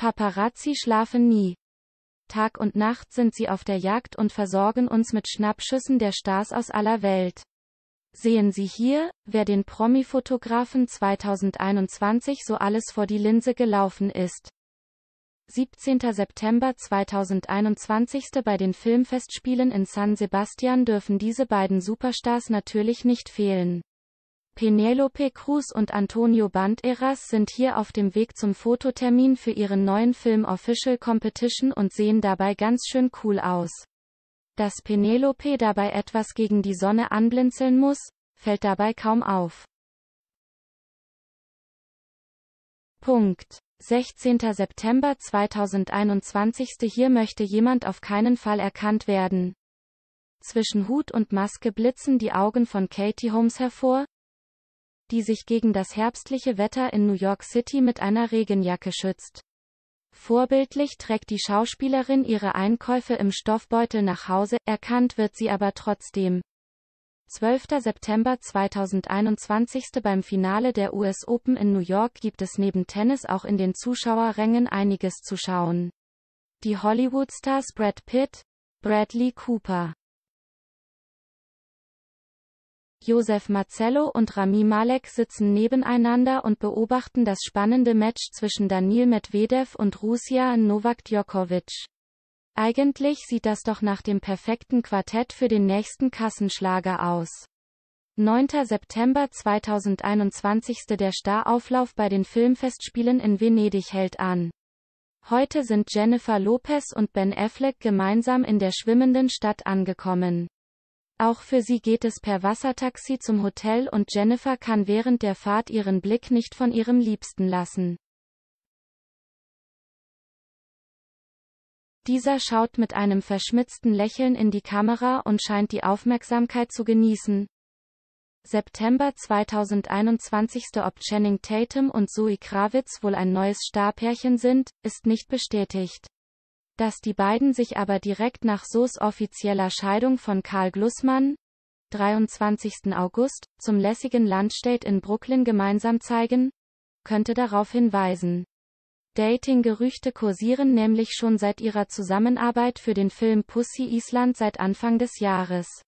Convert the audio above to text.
Paparazzi schlafen nie. Tag und Nacht sind sie auf der Jagd und versorgen uns mit Schnappschüssen der Stars aus aller Welt. Sehen Sie hier, wer den Promi-Fotografen 2021 so alles vor die Linse gelaufen ist. 17. September 2021. Bei den Filmfestspielen in San Sebastian dürfen diese beiden Superstars natürlich nicht fehlen. Penelope Cruz und Antonio Banderas sind hier auf dem Weg zum Fototermin für ihren neuen Film Official Competition und sehen dabei ganz schön cool aus. Dass Penelope dabei etwas gegen die Sonne anblinzeln muss, fällt dabei kaum auf. Punkt. 16. September 2021 Hier möchte jemand auf keinen Fall erkannt werden. Zwischen Hut und Maske blitzen die Augen von Katie Holmes hervor, die sich gegen das herbstliche Wetter in New York City mit einer Regenjacke schützt. Vorbildlich trägt die Schauspielerin ihre Einkäufe im Stoffbeutel nach Hause, erkannt wird sie aber trotzdem. 12. September 2021 Beim Finale der US Open in New York gibt es neben Tennis auch in den Zuschauerrängen einiges zu schauen. Die Hollywood-Stars Brad Pitt, Bradley Cooper Josef Marcello und Rami Malek sitzen nebeneinander und beobachten das spannende Match zwischen Daniel Medvedev und Rusja Novak Djokovic. Eigentlich sieht das doch nach dem perfekten Quartett für den nächsten Kassenschlager aus. 9. September 2021 Der Starauflauf bei den Filmfestspielen in Venedig hält an. Heute sind Jennifer Lopez und Ben Affleck gemeinsam in der schwimmenden Stadt angekommen. Auch für sie geht es per Wassertaxi zum Hotel und Jennifer kann während der Fahrt ihren Blick nicht von ihrem Liebsten lassen. Dieser schaut mit einem verschmitzten Lächeln in die Kamera und scheint die Aufmerksamkeit zu genießen. September 2021 Ob Channing Tatum und Zoe Kravitz wohl ein neues Starpärchen sind, ist nicht bestätigt dass die beiden sich aber direkt nach Soos offizieller Scheidung von Karl Glussmann, 23. August, zum lässigen Landstädt in Brooklyn gemeinsam zeigen, könnte darauf hinweisen. Dating-Gerüchte kursieren nämlich schon seit ihrer Zusammenarbeit für den Film Pussy Island seit Anfang des Jahres.